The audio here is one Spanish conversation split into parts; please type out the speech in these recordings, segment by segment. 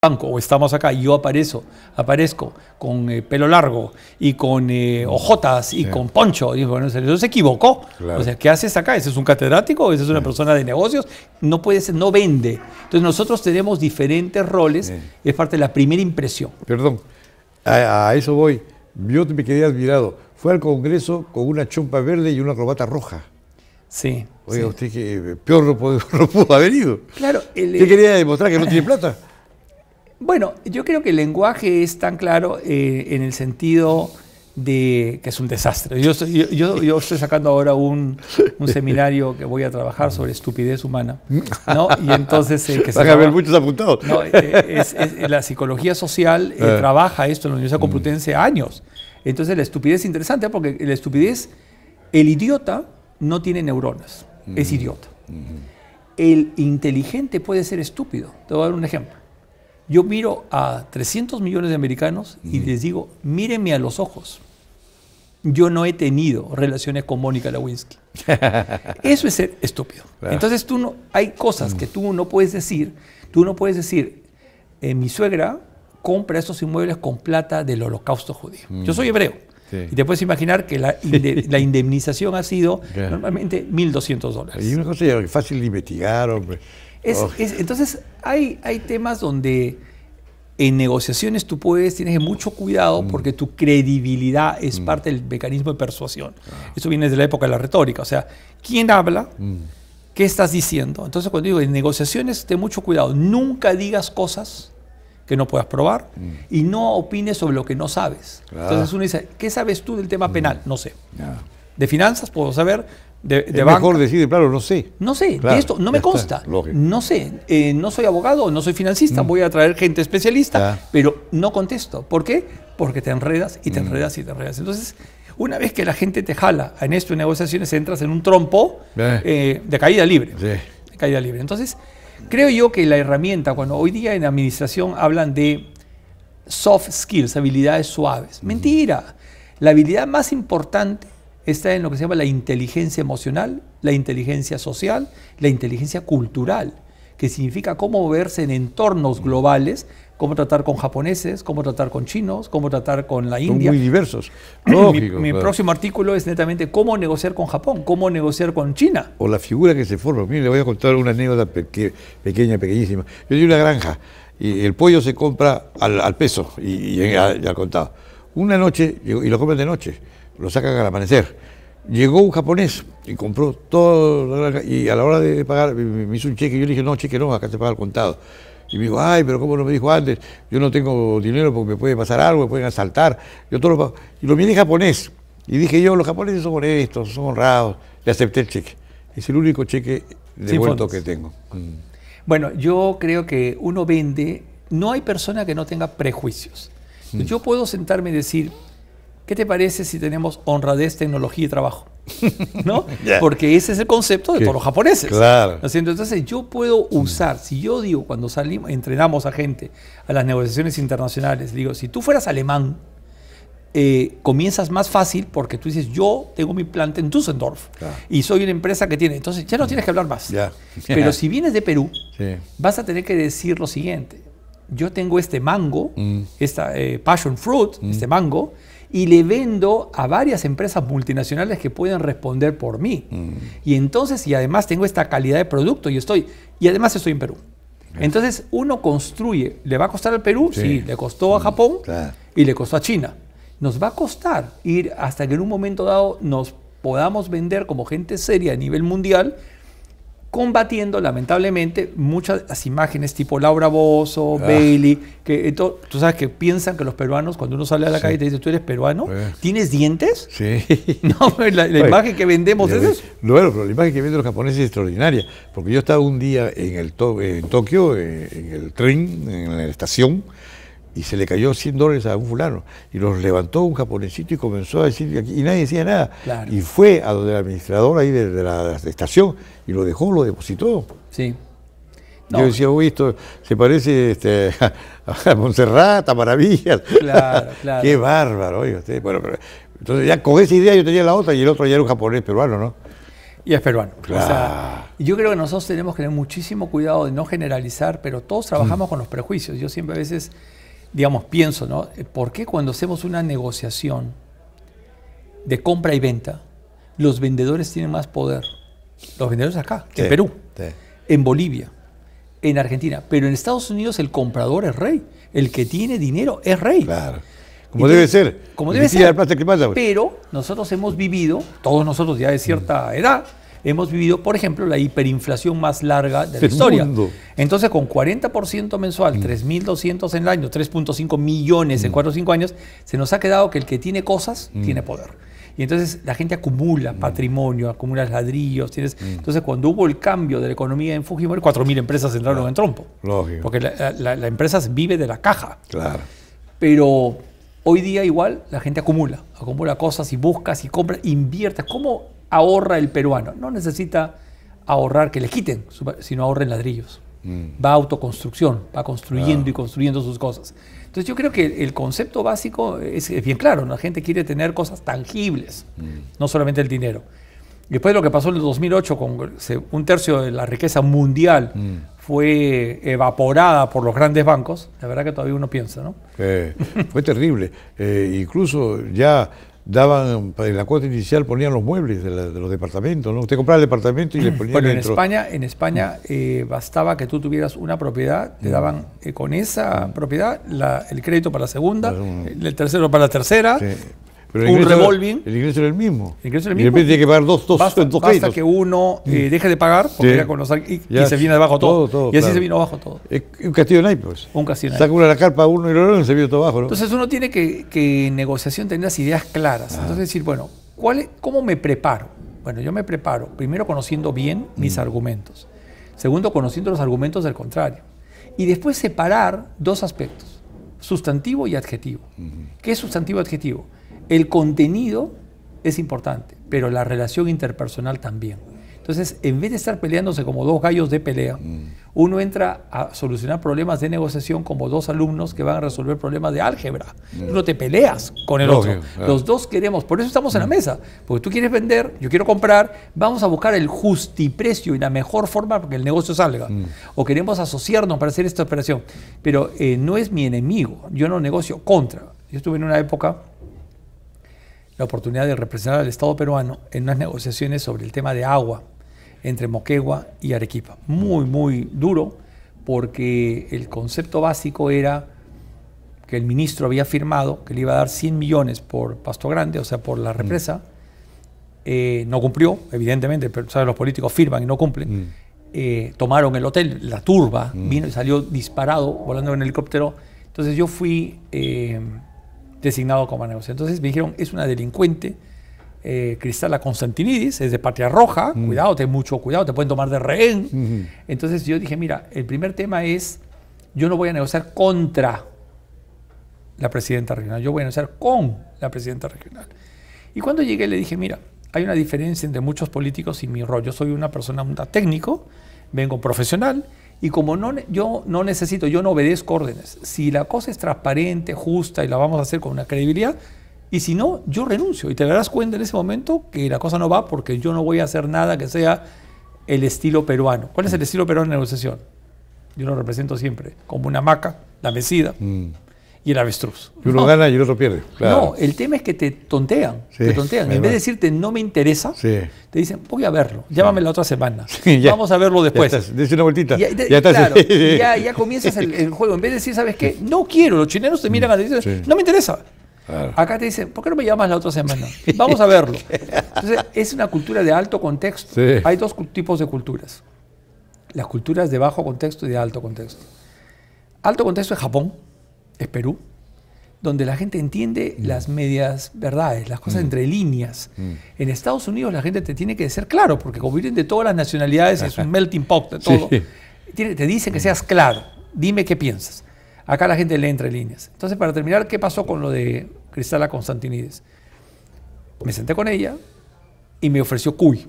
banco o estamos acá y yo aparezco, aparezco con eh, pelo largo y con hojotas eh, ojotas y con poncho, y bueno, se equivocó. O sea, ¿qué haces acá? ¿Ese es un catedrático? ¿Ese es una persona de negocios? No puede ser, no vende. Entonces nosotros tenemos diferentes roles, es parte de la primera impresión. Perdón, a, eso voy. Yo me quedé admirado. Fue al Congreso con una chompa verde y una robata roja. Sí. Oiga, usted que eh, peor no pudo, haber ido. Claro. ¿Qué quería demostrar? ¿Que no tiene plata? Bueno, yo creo que el lenguaje es tan claro eh, en el sentido de que es un desastre. Yo, estoy, sacando ahora un, seminario que voy a trabajar sobre estupidez humana, ¿no? Y entonces... Eh, que a haber muchos apuntados. Eh, la psicología social trabaja esto en la Universidad mm. Complutense años. Entonces la estupidez es interesante ¿ah? porque la estupidez, el idiota no tiene neuronas, es mm. idiota. Mm. El inteligente puede ser estúpido. Te voy a dar un ejemplo. Yo miro a 300 millones de americanos y les digo, mírenme a los ojos. Yo no he tenido relaciones con Mónica Lewinsky. Eso es ser estúpido. Entonces tú no, hay cosas que tú no puedes decir. Tú no puedes decir, eh, mi suegra compra estos inmuebles con plata del holocausto judío. Mm. Yo soy hebreo. Y te puedes imaginar que la, indemnización ha sido normalmente 1.200 dólares. Y una cosa fácil de investigar, hombre entonces, hay, temas donde en negociaciones tú puedes, tienes mucho cuidado mm. porque tu credibilidad es mm. parte del mecanismo de persuasión. Ah. Eso viene desde la época de la retórica. O sea, ¿quién habla? Mm. ¿Qué estás diciendo? Entonces, cuando digo en negociaciones, ten mucho cuidado. Nunca digas cosas que no puedas probar y no opines sobre lo que no sabes. Entonces uno dice, ¿qué sabes tú del tema penal? No sé. De finanzas puedo saber, de, es mejor decir, claro, no sé. No sé, esto no me consta. no sé, eh, no soy abogado, no soy financista, mm. voy a traer gente especialista, pero no contesto. ¿Por qué? Porque te enredas y te mm. enredas y te enredas. Entonces, una vez que la gente te jala en esto, en negociaciones, entras en un trompo eh, de caída libre. caída libre. Entonces, creo yo que la herramienta, cuando hoy día en administración hablan de soft skills, habilidades suaves, mentira. La habilidad más importante está en lo que se llama la inteligencia emocional, la inteligencia social, la inteligencia cultural, que significa cómo verse en entornos mm. globales, cómo tratar con japoneses, cómo tratar con chinos, cómo tratar con la India. Son muy diversos. mi, próximo artículo es netamente cómo negociar con Japón, cómo negociar con China. O la figura que se forma. Mire, le voy a contar una anécdota pequeña, pequeñísima. Yo soy una granja y el pollo se compra al, peso y, ya he contado. Una noche, y lo compran de noche lo sacan al amanecer. Llegó un japonés y compró todo y a la hora de pagar me, hizo un cheque. Yo le dije, no, cheque no, acá se paga el contado. Y me dijo, ay, pero ¿cómo no me dijo antes? Yo no tengo dinero porque me puede pasar algo, me pueden asaltar. Yo todo Y lo miré japonés. Y dije yo, los japoneses son honestos, son honrados. Le acepté el cheque. Es el único cheque devuelto que tengo. Mm. Bueno, yo creo que uno vende, no hay persona que no tenga prejuicios. Mm. Yo puedo sentarme y decir, ¿Qué te parece si tenemos honradez, tecnología y trabajo? ¿No? Porque ese es el concepto de todos los japoneses. Claro. Entonces yo puedo usar, si yo digo cuando salimos, entrenamos a gente a las negociaciones internacionales, digo, si tú fueras alemán, eh, comienzas más fácil porque tú dices, yo tengo mi planta en Düsseldorf y soy una empresa que tiene, entonces ya no mm. tienes que hablar más. Pero si vienes de Perú, vas a tener que decir lo siguiente, yo tengo este mango, mm. esta eh, passion fruit, mm. este mango, y le vendo a varias empresas multinacionales que pueden responder por mí. Mm. Y entonces, y además tengo esta calidad de producto, y estoy, y además estoy en Perú. Entonces uno construye, ¿le va a costar al Perú? Sí, le costó a Japón y le costó a China. Nos va a costar ir hasta que en un momento dado nos podamos vender como gente seria a nivel mundial combatiendo lamentablemente muchas las imágenes tipo Laura Bozo, ah. Bailey, que tú sabes que piensan que los peruanos, cuando uno sale a la calle y te dice, tú eres peruano, pues. ¿tienes dientes? Sí. No, pues, la, pues, imagen que vendemos es... No, pero la imagen que venden los japoneses es extraordinaria, porque yo estaba un día en, el en Tokio, eh, en el tren, en la estación, y se le cayó 100 dólares a un fulano y los levantó un japonesito y comenzó a decir y nadie decía nada y fue a donde el administrador ahí de, la, estación y lo dejó lo depositó sí yo decía uy esto se parece este, a, Montserrat Maravillas claro, claro. qué bárbaro oye usted entonces ya con esa idea yo tenía la otra y el otro ya era un japonés peruano no y es peruano. Claro. yo creo que nosotros tenemos que tener muchísimo cuidado de no generalizar, pero todos trabajamos mm. con los prejuicios. Yo siempre a veces digamos, pienso, ¿no? ¿Por qué cuando hacemos una negociación de compra y venta, los vendedores tienen más poder? Los vendedores acá, en Perú, en Bolivia, en Argentina, pero en Estados Unidos el comprador es rey, el que tiene dinero es rey. Claro. Como debe ser. Como debe ser. pero nosotros hemos vivido, todos nosotros ya de cierta edad, hemos vivido, por ejemplo, la hiperinflación más larga de la historia. Entonces, con 40% mensual, 3.200 mm. en el año, 3.5 millones en 4 mm. o 5 años, se nos ha quedado que el que tiene cosas mm. tiene poder. Y entonces la gente acumula patrimonio, acumula ladrillos. Entonces, cuando hubo el cambio de la economía en Fujimori, 4.000 empresas entraron en trompo. Porque la, empresa vive de la caja. Claro. Pero Hoy día igual la gente acumula, acumula cosas y buscas y compra, inviertes. ¿Cómo ahorra el peruano. No necesita ahorrar que le quiten, sino ahorra en ladrillos. Mm. Va autoconstrucción, va construyendo y ah. construyendo sus cosas. Entonces yo creo que el concepto básico es, bien claro, la gente quiere tener cosas tangibles, mm. no solamente el dinero. Después de lo que pasó en el 2008, con un tercio de la riqueza mundial mm. fue evaporada por los grandes bancos, la verdad que todavía uno piensa, ¿no? fue terrible. Eh, incluso ya daban, en la cuota inicial ponían los muebles de, los departamentos, ¿no? Usted compraba el departamento y le ponían Bueno, dentro. en España, en España eh, bastaba que tú tuvieras una propiedad, te daban eh, con esa propiedad el crédito para la segunda, el tercero para la tercera, sí un revolving. El ingreso era el mismo. El ingreso era el mismo. Y de repente tiene que pagar dos, dos, basta, dos basta que uno eh, mm. deje de pagar porque ya con los, y, se viene abajo todo. y así se vino abajo todo. un castillo de naipes. Pues. Un castillo de Saca una la carpa uno y lo otro se vino todo abajo. Entonces uno tiene que, en negociación tener las ideas claras. Ah. Entonces decir, bueno, ¿cómo me preparo? Bueno, yo me preparo primero conociendo bien mm. mis argumentos. Segundo, conociendo los argumentos del contrario. Y después separar dos aspectos, sustantivo y adjetivo. ¿Qué es sustantivo y adjetivo? El contenido es importante, pero la relación interpersonal también. Entonces, en vez de estar peleándose como dos gallos de pelea, mm. uno entra a solucionar problemas de negociación como dos alumnos que van a resolver problemas de álgebra. Mm. no te peleas con el otro. Los dos queremos, por eso estamos en la mm. mesa, porque tú quieres vender, yo quiero comprar, vamos a buscar el justiprecio y la mejor forma para que el negocio salga. O queremos asociarnos para hacer esta operación. Pero eh, no es mi enemigo, yo no negocio contra. Yo estuve en una época la oportunidad de representar al Estado peruano en unas negociaciones sobre el tema de agua entre Moquegua y Arequipa. Muy, muy duro, porque el concepto básico era que el ministro había firmado que le iba a dar 100 millones por Pasto Grande, o sea, por la mm. represa. Eh, no cumplió, evidentemente, pero los políticos firman y no cumplen. Mm. Eh, tomaron el hotel, la turba mm. vino y salió disparado volando en helicóptero. Entonces yo fui eh, designado como negocio. Entonces me dijeron, es una delincuente, eh, Cristala Constantinidis, es de Patria Roja, mm. cuidado, ten mucho cuidado, te pueden tomar de rehén. Entonces yo dije, mira, el primer tema es, yo no voy a negociar contra la presidenta regional, yo voy a negociar con la presidenta regional. Y cuando llegué le dije, mira, hay una diferencia entre muchos políticos y mi rol. Yo soy una persona, un técnico, vengo profesional y como no, yo no necesito, yo no obedezco órdenes. Si la cosa es transparente, justa y la vamos a hacer con una credibilidad, y si no, yo renuncio. Y te darás cuenta en ese momento que la cosa no va porque yo no voy a hacer nada que sea el estilo peruano. ¿Cuál es el estilo peruano en negociación? Yo lo represento siempre, como una maca, la mesida. Mm y el avestruz. Y uno gana y el otro pierde. No, el tema es que te tontean. te tontean. En vez de decirte no me interesa, te dicen voy a verlo, llámame ah. la otra semana. Vamos a verlo después. dice una vueltita. Ya, ya, comienzas el, juego. En vez de decir, ¿sabes qué? No quiero. Los chilenos te miran a decir, no me interesa. Acá te dicen, ¿por qué no me llamas la otra semana? Vamos a verlo. Entonces, es una cultura de alto contexto. Hay dos tipos de culturas. Las culturas de bajo contexto y de alto contexto. Alto contexto es Japón es Perú, donde la gente entiende mm. las medias verdades, las cosas mm. entre líneas. Mm. En Estados Unidos la gente te tiene que ser claro, porque como vienen de todas las nacionalidades, es un melting pot de todo. Te dicen que seas claro, dime qué piensas. Acá la gente lee entre líneas. Entonces, para terminar, ¿qué pasó con lo de Cristala Constantinides? Me senté con ella y me ofreció cuy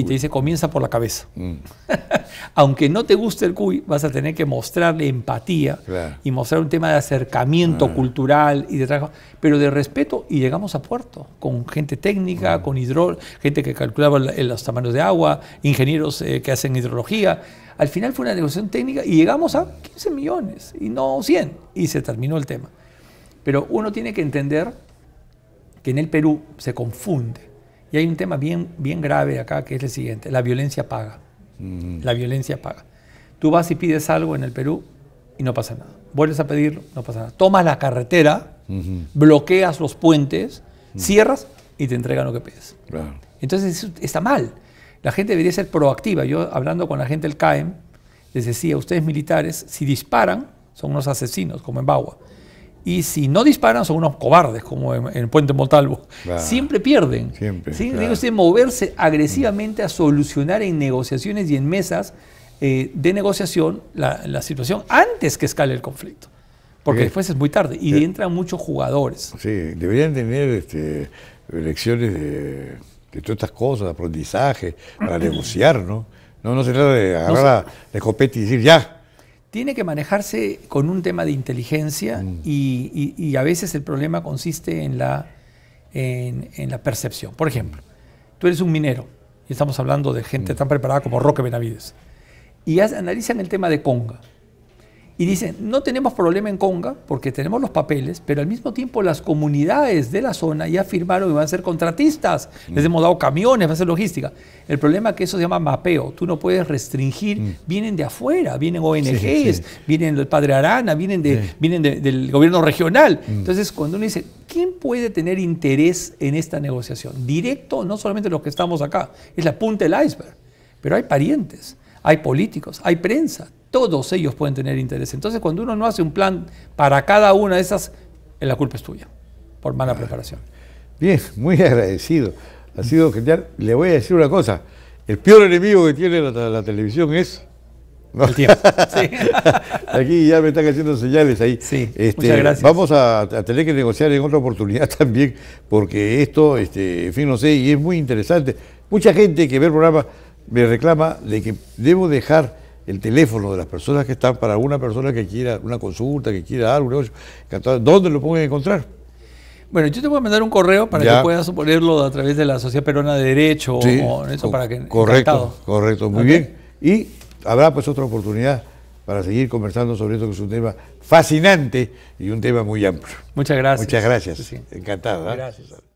y te dice comienza por la cabeza. Mm. Aunque no te guste el cuy, vas a tener que mostrarle empatía y mostrar un tema de acercamiento ah. cultural y de trabajo, pero de respeto y llegamos a puerto con gente técnica, ah. con hidro, gente que calculaba eh, los tamaños de agua, ingenieros eh, que hacen hidrología. Al final fue una negociación técnica y llegamos a 15 millones y no 100 y se terminó el tema. Pero uno tiene que entender que en el Perú se confunde y hay un tema bien, bien grave acá que es el siguiente, la violencia paga. Mm. La violencia paga. Tú vas y pides algo en el Perú y no pasa nada. Vuelves a pedirlo, no pasa nada. Tomas la carretera, bloqueas los puentes, mm. cierras y te entregan lo que pides. Entonces está mal. La gente debería ser proactiva. Yo hablando con la gente del CAEM, les decía, ustedes militares, si disparan, son unos asesinos, como en Bagua. Y si no disparan, son unos cobardes, como en, el Puente Montalvo. Siempre pierden. Siempre. ¿sí? moverse agresivamente a solucionar en negociaciones y en mesas eh, de negociación la, situación antes que escale el conflicto. Porque después es muy tarde y entran muchos jugadores. Sí, deberían tener elecciones este, lecciones de, todas estas cosas, aprendizaje, para negociar, ¿no? No, no se trata de agarrar la escopeta y decir, ya, tiene que manejarse con un tema de inteligencia mm. y, a veces el problema consiste en la, en, la percepción. Por ejemplo, tú eres un minero y estamos hablando de gente mm. tan preparada como Roque Benavides y analizan el tema de Conga y dicen, no tenemos problema en Conga porque tenemos los papeles, pero al mismo tiempo las comunidades de la zona ya firmaron que van a ser contratistas. Mm. Les hemos dado camiones, va a ser logística. El problema es que eso se llama mapeo. Tú no puedes restringir. Mm. Vienen de afuera, vienen ONGs, vienen del Padre Arana, vienen, de, vienen del gobierno regional. Mm. Entonces, cuando uno dice, ¿quién puede tener interés en esta negociación? Directo, no solamente los que estamos acá, es la punta del iceberg, pero hay parientes hay políticos, hay prensa, todos ellos pueden tener interés. Entonces, cuando uno no hace un plan para cada una de esas, eh, la culpa es tuya, por mala preparación. Bien, muy agradecido. Ha sido genial. Le voy a decir una cosa. El peor enemigo que tiene la, televisión es... El tiempo. Aquí ya me están haciendo señales ahí. Sí, muchas este, gracias. Vamos a, tener que negociar en otra oportunidad también, porque esto, este, en fin, no sé, y es muy interesante. Mucha gente que ve el programa me reclama de que debo dejar el teléfono de las personas que están para alguna persona que quiera una consulta, que quiera algo, ¿dónde lo pueden encontrar? Bueno, yo te voy a mandar un correo para que puedas ponerlo a través de la Sociedad Peruana de Derecho o eso para que correcto, correcto, muy bien. Y habrá pues otra oportunidad para seguir conversando sobre esto que es un tema fascinante y un tema muy amplio. Muchas gracias. Muchas gracias. Encantado. ¿eh? Gracias.